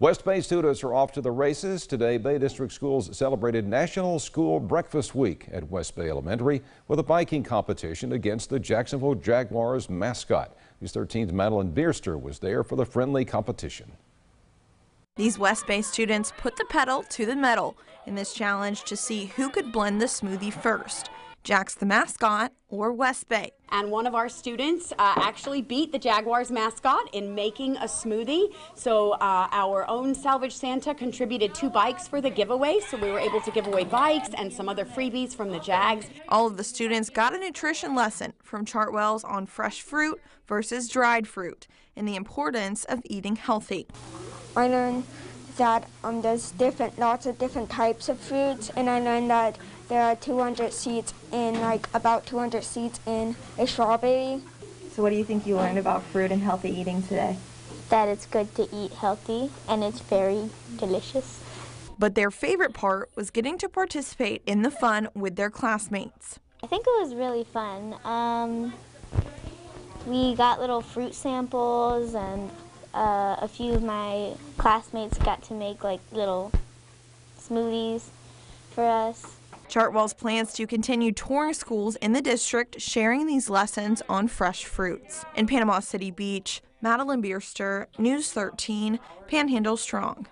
West Bay students are off to the races. Today, Bay District Schools celebrated National School Breakfast Week at West Bay Elementary with a biking competition against the Jacksonville Jaguars mascot. These 13's Madeline Beerster was there for the friendly competition. These West Bay students put the pedal to the metal in this challenge to see who could blend the smoothie first. Jack's the mascot, or West Bay. And one of our students uh, actually beat the Jaguars mascot in making a smoothie. So uh, our own Salvage Santa contributed two bikes for the giveaway. So we were able to give away bikes and some other freebies from the Jags. All of the students got a nutrition lesson from Chartwell's on fresh fruit versus dried fruit and the importance of eating healthy. I learned that um, there's different, lots of different types of fruits, and I learned that there are 200 seeds in, like, about 200 seeds in a strawberry. So what do you think you learned about fruit and healthy eating today? That it's good to eat healthy, and it's very delicious. But their favorite part was getting to participate in the fun with their classmates. I think it was really fun. Um, we got little fruit samples and uh, a few of my classmates got to make like little smoothies for us. Chartwell's plans to continue touring schools in the district, sharing these lessons on fresh fruits. In Panama City Beach, Madeline Bierster, News 13, Panhandle Strong.